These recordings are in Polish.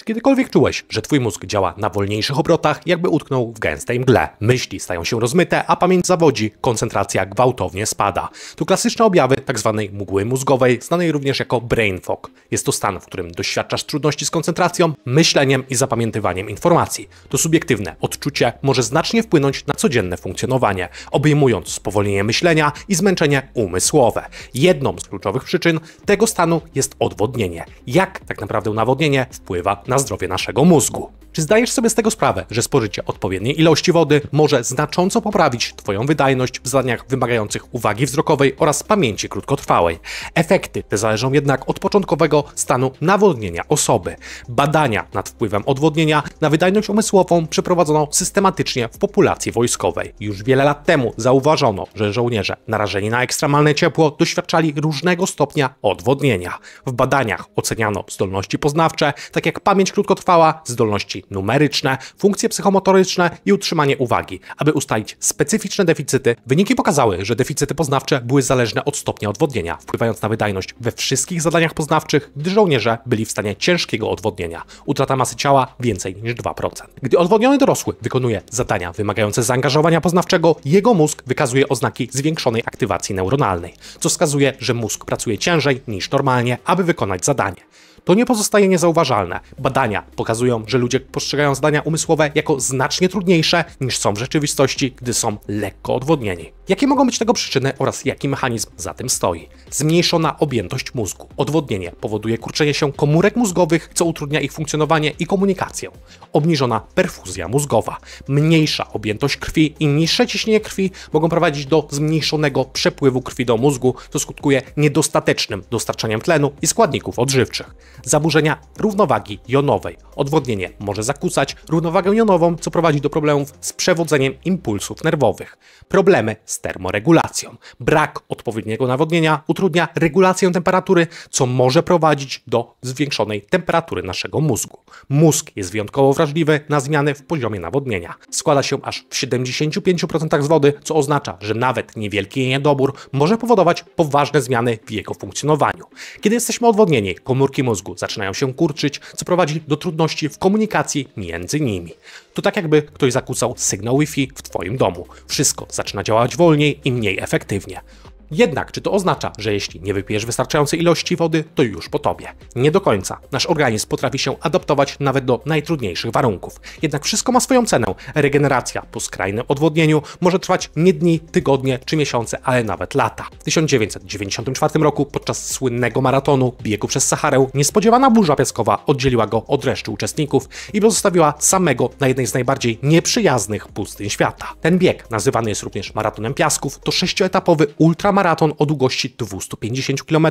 Czy kiedykolwiek czułeś, że twój mózg działa na wolniejszych obrotach, jakby utknął w gęstej mgle? Myśli stają się rozmyte, a pamięć zawodzi, koncentracja gwałtownie spada. To klasyczne objawy tzw. Tak mgły mózgowej, znanej również jako brain fog. Jest to stan, w którym doświadczasz trudności z koncentracją, myśleniem i zapamiętywaniem informacji. To subiektywne odczucie może znacznie wpłynąć na codzienne funkcjonowanie, obejmując spowolnienie myślenia i zmęczenie umysłowe. Jedną z kluczowych przyczyn tego stanu jest odwodnienie. Jak tak naprawdę nawodnienie wpływa na zdrowie naszego mózgu. Czy zdajesz sobie z tego sprawę, że spożycie odpowiedniej ilości wody może znacząco poprawić Twoją wydajność w zadaniach wymagających uwagi wzrokowej oraz pamięci krótkotrwałej? Efekty te zależą jednak od początkowego stanu nawodnienia osoby. Badania nad wpływem odwodnienia na wydajność umysłową przeprowadzono systematycznie w populacji wojskowej. Już wiele lat temu zauważono, że żołnierze narażeni na ekstremalne ciepło doświadczali różnego stopnia odwodnienia. W badaniach oceniano zdolności poznawcze, tak jak pamięć krótkotrwała, zdolności numeryczne, funkcje psychomotoryczne i utrzymanie uwagi. Aby ustalić specyficzne deficyty, wyniki pokazały, że deficyty poznawcze były zależne od stopnia odwodnienia, wpływając na wydajność we wszystkich zadaniach poznawczych, gdy żołnierze byli w stanie ciężkiego odwodnienia. Utrata masy ciała więcej niż 2%. Gdy odwodniony dorosły wykonuje zadania wymagające zaangażowania poznawczego, jego mózg wykazuje oznaki zwiększonej aktywacji neuronalnej, co wskazuje, że mózg pracuje ciężej niż normalnie, aby wykonać zadanie to nie pozostaje niezauważalne. Badania pokazują, że ludzie postrzegają zdania umysłowe jako znacznie trudniejsze niż są w rzeczywistości, gdy są lekko odwodnieni. Jakie mogą być tego przyczyny oraz jaki mechanizm za tym stoi? Zmniejszona objętość mózgu. Odwodnienie powoduje kurczenie się komórek mózgowych, co utrudnia ich funkcjonowanie i komunikację. Obniżona perfuzja mózgowa. Mniejsza objętość krwi i niższe ciśnienie krwi mogą prowadzić do zmniejszonego przepływu krwi do mózgu, co skutkuje niedostatecznym dostarczaniem tlenu i składników odżywczych zaburzenia równowagi jonowej. Odwodnienie może zakłócać równowagę jonową, co prowadzi do problemów z przewodzeniem impulsów nerwowych. Problemy z termoregulacją. Brak odpowiedniego nawodnienia utrudnia regulację temperatury, co może prowadzić do zwiększonej temperatury naszego mózgu. Mózg jest wyjątkowo wrażliwy na zmiany w poziomie nawodnienia. Składa się aż w 75% z wody, co oznacza, że nawet niewielki niedobór może powodować poważne zmiany w jego funkcjonowaniu. Kiedy jesteśmy odwodnieni, komórki mózgu mózgu, zaczynają się kurczyć, co prowadzi do trudności w komunikacji między nimi. To tak jakby ktoś zakłócał sygnał Wi-Fi w Twoim domu. Wszystko zaczyna działać wolniej i mniej efektywnie. Jednak czy to oznacza, że jeśli nie wypijesz wystarczającej ilości wody, to już po tobie? Nie do końca. Nasz organizm potrafi się adaptować nawet do najtrudniejszych warunków. Jednak wszystko ma swoją cenę. Regeneracja po skrajnym odwodnieniu może trwać nie dni, tygodnie czy miesiące, ale nawet lata. W 1994 roku podczas słynnego maratonu biegu przez Saharę niespodziewana burza piaskowa oddzieliła go od reszty uczestników i pozostawiła samego na jednej z najbardziej nieprzyjaznych pustyń świata. Ten bieg, nazywany jest również maratonem piasków, to sześcioetapowy ultramaraton maraton o długości 250 km,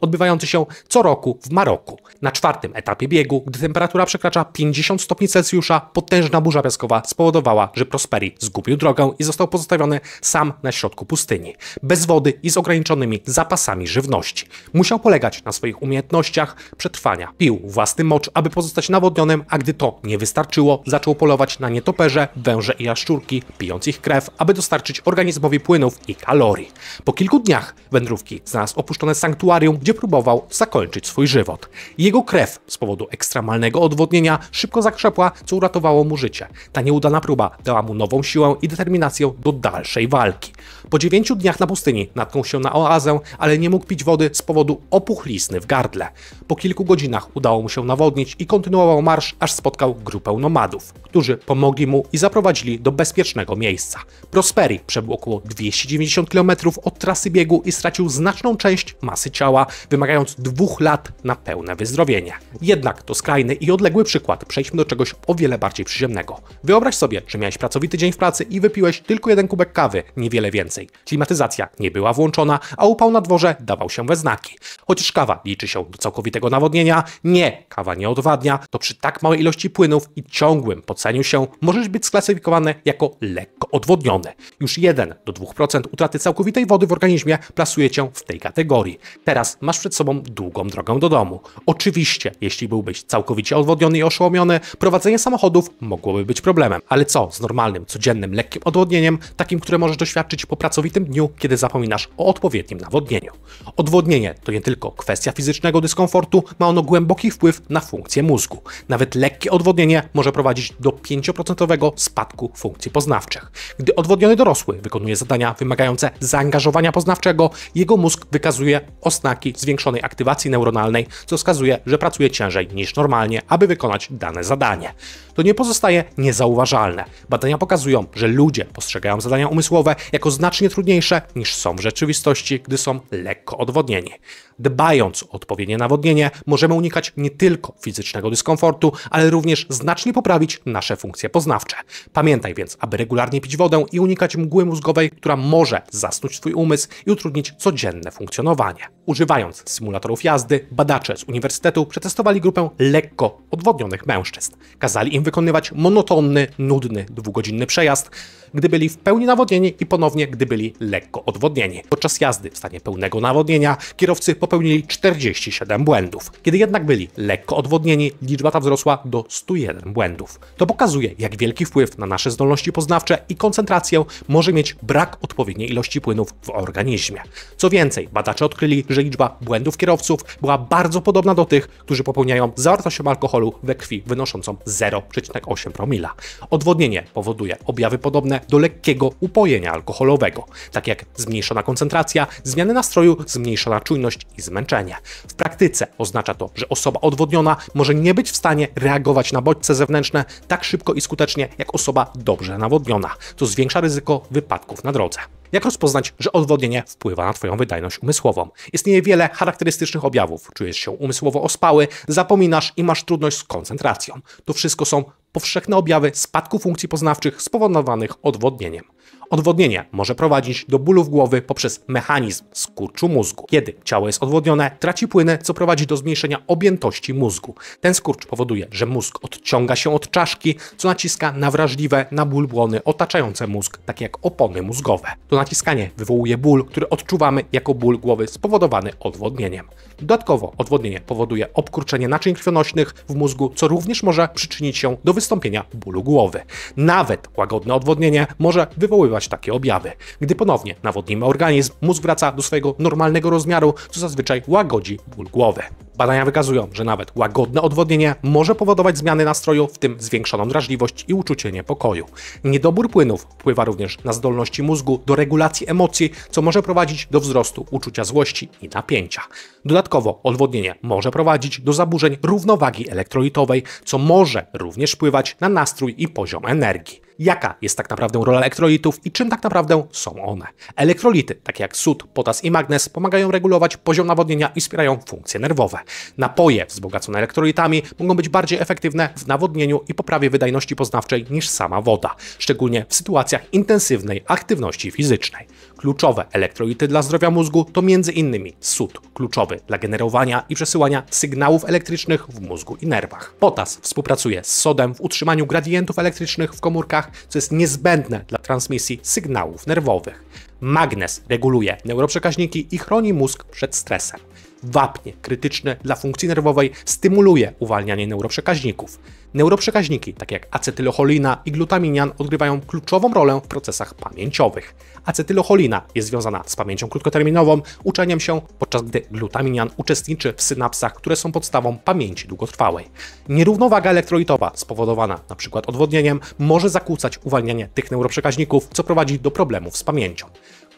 odbywający się co roku w Maroku. Na czwartym etapie biegu, gdy temperatura przekracza 50 stopni Celsjusza, potężna burza piaskowa spowodowała, że Prosperi zgubił drogę i został pozostawiony sam na środku pustyni, bez wody i z ograniczonymi zapasami żywności. Musiał polegać na swoich umiejętnościach przetrwania. Pił własny mocz, aby pozostać nawodnionym, a gdy to nie wystarczyło, zaczął polować na nietoperze, węże i jaszczurki, pijąc ich krew, aby dostarczyć organizmowi płynów i kalorii. Po kilku kilku dniach wędrówki znalazł opuszczone sanktuarium, gdzie próbował zakończyć swój żywot. Jego krew z powodu ekstremalnego odwodnienia szybko zakrzepła, co uratowało mu życie. Ta nieudana próba dała mu nową siłę i determinację do dalszej walki. Po dziewięciu dniach na pustyni natknął się na oazę, ale nie mógł pić wody z powodu opuchlizny w gardle. Po kilku godzinach udało mu się nawodnić i kontynuował marsz, aż spotkał grupę nomadów, którzy pomogli mu i zaprowadzili do bezpiecznego miejsca. Prosperi przebył około 290 km od trasy biegu i stracił znaczną część masy ciała, wymagając dwóch lat na pełne wyzdrowienie. Jednak to skrajny i odległy przykład, przejdźmy do czegoś o wiele bardziej przyziemnego. Wyobraź sobie, że miałeś pracowity dzień w pracy i wypiłeś tylko jeden kubek kawy, niewiele więcej. Klimatyzacja nie była włączona, a upał na dworze dawał się we znaki. Chociaż kawa liczy się do całkowitego nawodnienia, nie, kawa nie odwadnia, to przy tak małej ilości płynów i ciągłym poceniu się możesz być sklasyfikowany jako lekko odwodniony. Już 1 do 2% utraty całkowitej wody w organizmie organizmie plasuje cię w tej kategorii. Teraz masz przed sobą długą drogę do domu. Oczywiście, jeśli byłbyś całkowicie odwodniony i oszołomiony, prowadzenie samochodów mogłoby być problemem. Ale co z normalnym, codziennym, lekkim odwodnieniem, takim, które możesz doświadczyć po pracowitym dniu, kiedy zapominasz o odpowiednim nawodnieniu? Odwodnienie to nie tylko kwestia fizycznego dyskomfortu, ma ono głęboki wpływ na funkcję mózgu. Nawet lekkie odwodnienie może prowadzić do 5% spadku funkcji poznawczych. Gdy odwodniony dorosły wykonuje zadania wymagające zaangażowania poznawczego, jego mózg wykazuje oznaki zwiększonej aktywacji neuronalnej, co wskazuje, że pracuje ciężej niż normalnie, aby wykonać dane zadanie. To nie pozostaje niezauważalne. Badania pokazują, że ludzie postrzegają zadania umysłowe jako znacznie trudniejsze niż są w rzeczywistości, gdy są lekko odwodnieni. Dbając o odpowiednie nawodnienie, możemy unikać nie tylko fizycznego dyskomfortu, ale również znacznie poprawić nasze funkcje poznawcze. Pamiętaj więc, aby regularnie pić wodę i unikać mgły mózgowej, która może zasnuć Twój umysł umysł i utrudnić codzienne funkcjonowanie. Używając symulatorów jazdy, badacze z uniwersytetu przetestowali grupę lekko odwodnionych mężczyzn. Kazali im wykonywać monotonny, nudny, dwugodzinny przejazd, gdy byli w pełni nawodnieni i ponownie, gdy byli lekko odwodnieni. Podczas jazdy w stanie pełnego nawodnienia kierowcy popełnili 47 błędów. Kiedy jednak byli lekko odwodnieni, liczba ta wzrosła do 101 błędów. To pokazuje, jak wielki wpływ na nasze zdolności poznawcze i koncentrację może mieć brak odpowiedniej ilości płynów w organizmie. Co więcej, badacze odkryli, że liczba błędów kierowców była bardzo podobna do tych, którzy popełniają zawartością alkoholu we krwi wynoszącą 0,8 promila. Odwodnienie powoduje objawy podobne do lekkiego upojenia alkoholowego, tak jak zmniejszona koncentracja, zmiany nastroju, zmniejszona czujność i zmęczenie. W praktyce oznacza to, że osoba odwodniona może nie być w stanie reagować na bodźce zewnętrzne tak szybko i skutecznie jak osoba dobrze nawodniona. To zwiększa ryzyko wypadków na drodze. Jak rozpoznać, że odwodnienie wpływa na Twoją wydajność umysłową? Istnieje wiele charakterystycznych objawów. Czujesz się umysłowo ospały, zapominasz i masz trudność z koncentracją. To wszystko są powszechne objawy spadku funkcji poznawczych spowodowanych odwodnieniem. Odwodnienie może prowadzić do bólów głowy poprzez mechanizm skurczu mózgu. Kiedy ciało jest odwodnione, traci płyny, co prowadzi do zmniejszenia objętości mózgu. Ten skurcz powoduje, że mózg odciąga się od czaszki, co naciska na wrażliwe na ból błony otaczające mózg, takie jak opony mózgowe. To naciskanie wywołuje ból, który odczuwamy jako ból głowy spowodowany odwodnieniem. Dodatkowo odwodnienie powoduje obkurczenie naczyń krwionośnych w mózgu, co również może przyczynić się do wystąpienia bólu głowy. Nawet łagodne odwodnienie może wywołać wywoływać takie objawy. Gdy ponownie nawodnimy organizm, mózg wraca do swojego normalnego rozmiaru, co zazwyczaj łagodzi ból głowy. Badania wykazują, że nawet łagodne odwodnienie może powodować zmiany nastroju, w tym zwiększoną drażliwość i uczucie niepokoju. Niedobór płynów wpływa również na zdolności mózgu do regulacji emocji, co może prowadzić do wzrostu uczucia złości i napięcia. Dodatkowo odwodnienie może prowadzić do zaburzeń równowagi elektrolitowej, co może również wpływać na nastrój i poziom energii jaka jest tak naprawdę rola elektrolitów i czym tak naprawdę są one. Elektrolity, takie jak sód, potas i magnez, pomagają regulować poziom nawodnienia i wspierają funkcje nerwowe. Napoje wzbogacone elektrolitami mogą być bardziej efektywne w nawodnieniu i poprawie wydajności poznawczej niż sama woda, szczególnie w sytuacjach intensywnej aktywności fizycznej. Kluczowe elektrolity dla zdrowia mózgu to m.in. sód, kluczowy dla generowania i przesyłania sygnałów elektrycznych w mózgu i nerwach. Potas współpracuje z sodem w utrzymaniu gradientów elektrycznych w komórkach, co jest niezbędne dla transmisji sygnałów nerwowych. Magnes reguluje neuroprzekaźniki i chroni mózg przed stresem wapnie krytyczne dla funkcji nerwowej stymuluje uwalnianie neuroprzekaźników. Neuroprzekaźniki, takie jak acetylocholina i glutaminian, odgrywają kluczową rolę w procesach pamięciowych. Acetylocholina jest związana z pamięcią krótkoterminową, uczeniem się, podczas gdy glutaminian uczestniczy w synapsach, które są podstawą pamięci długotrwałej. Nierównowaga elektrolitowa spowodowana np. odwodnieniem może zakłócać uwalnianie tych neuroprzekaźników, co prowadzi do problemów z pamięcią.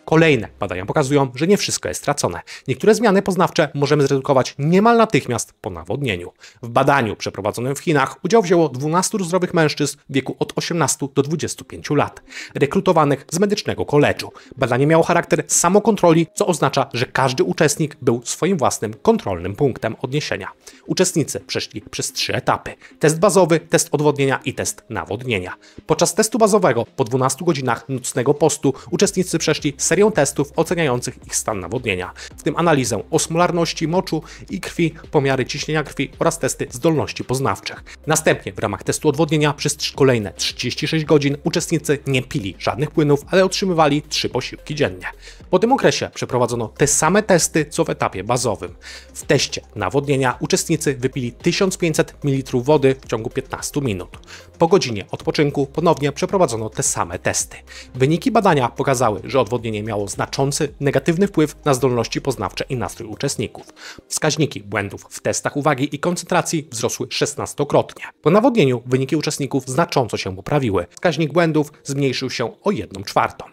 Kolejne badania pokazują, że nie wszystko jest stracone. Niektóre zmiany poznawcze możemy zredukować niemal natychmiast po nawodnieniu. W badaniu przeprowadzonym w Chinach udział wzięło 12 zdrowych mężczyzn w wieku od 18 do 25 lat, rekrutowanych z medycznego koleczu. Badanie miało charakter samokontroli, co oznacza, że każdy uczestnik był swoim własnym kontrolnym punktem odniesienia. Uczestnicy przeszli przez trzy etapy. Test bazowy, test odwodnienia i test nawodnienia. Podczas testu bazowego po 12 godzinach nocnego postu uczestnicy przeszli serią testów oceniających ich stan nawodnienia, w tym analizę osmolarności moczu i krwi, pomiary ciśnienia krwi oraz testy zdolności poznawczych. Następnie w ramach testu odwodnienia przez kolejne 36 godzin uczestnicy nie pili żadnych płynów, ale otrzymywali 3 posiłki dziennie. Po tym okresie przeprowadzono te same testy co w etapie bazowym. W teście nawodnienia uczestnicy wypili 1500 ml wody w ciągu 15 minut. Po godzinie odpoczynku ponownie przeprowadzono te same testy. Wyniki badania pokazały, że odwodnienie miało znaczący negatywny wpływ na zdolności poznawcze i nastrój uczestników. Wskaźniki błędów w testach uwagi i koncentracji wzrosły 16-krotnie. Po nawodnieniu wyniki uczestników znacząco się poprawiły. Wskaźnik błędów zmniejszył się o 1 czwartą.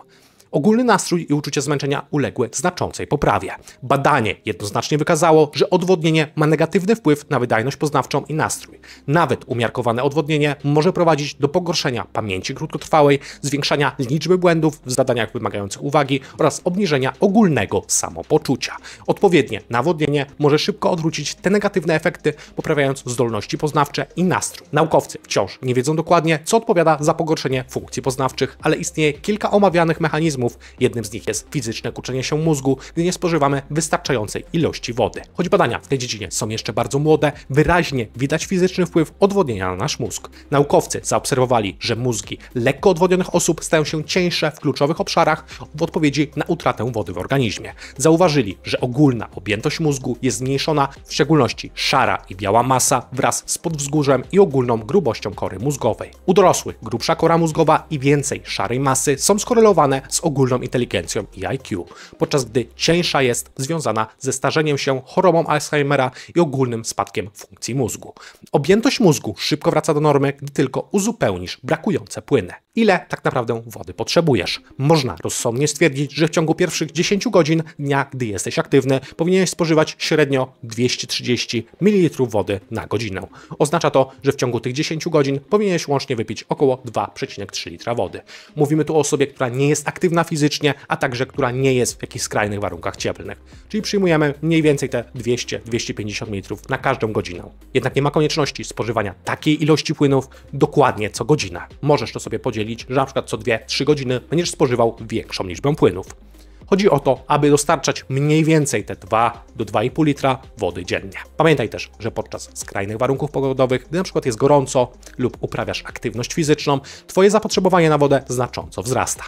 Ogólny nastrój i uczucie zmęczenia uległy znaczącej poprawie. Badanie jednoznacznie wykazało, że odwodnienie ma negatywny wpływ na wydajność poznawczą i nastrój. Nawet umiarkowane odwodnienie może prowadzić do pogorszenia pamięci krótkotrwałej, zwiększania liczby błędów w zadaniach wymagających uwagi oraz obniżenia ogólnego samopoczucia. Odpowiednie nawodnienie może szybko odwrócić te negatywne efekty, poprawiając zdolności poznawcze i nastrój. Naukowcy wciąż nie wiedzą dokładnie, co odpowiada za pogorszenie funkcji poznawczych, ale istnieje kilka omawianych mechanizmów, problemów. Jednym z nich jest fizyczne kurczenie się mózgu, gdy nie spożywamy wystarczającej ilości wody. Choć badania w tej dziedzinie są jeszcze bardzo młode, wyraźnie widać fizyczny wpływ odwodnienia na nasz mózg. Naukowcy zaobserwowali, że mózgi lekko odwodnionych osób stają się cieńsze w kluczowych obszarach w odpowiedzi na utratę wody w organizmie. Zauważyli, że ogólna objętość mózgu jest zmniejszona, w szczególności szara i biała masa wraz z podwzgórzem i ogólną grubością kory mózgowej. U dorosłych grubsza kora mózgowa i więcej szarej masy są skorelowane z ogólną inteligencją i IQ, podczas gdy cieńsza jest związana ze starzeniem się, chorobą Alzheimera i ogólnym spadkiem funkcji mózgu. Objętość mózgu szybko wraca do normy, gdy tylko uzupełnisz brakujące płyny. Ile tak naprawdę wody potrzebujesz? Można rozsądnie stwierdzić, że w ciągu pierwszych 10 godzin dnia, gdy jesteś aktywny, powinieneś spożywać średnio 230 ml wody na godzinę. Oznacza to, że w ciągu tych 10 godzin powinieneś łącznie wypić około 2,3 litra wody. Mówimy tu o osobie, która nie jest aktywna fizycznie, a także która nie jest w jakichś skrajnych warunkach cieplnych. Czyli przyjmujemy mniej więcej te 200-250 litrów na każdą godzinę. Jednak nie ma konieczności spożywania takiej ilości płynów dokładnie co godzinę. Możesz to sobie podzielić, że na przykład co 2-3 godziny będziesz spożywał większą liczbę płynów. Chodzi o to, aby dostarczać mniej więcej te 2 do 2,5 litra wody dziennie. Pamiętaj też, że podczas skrajnych warunków pogodowych, gdy np. jest gorąco lub uprawiasz aktywność fizyczną, Twoje zapotrzebowanie na wodę znacząco wzrasta.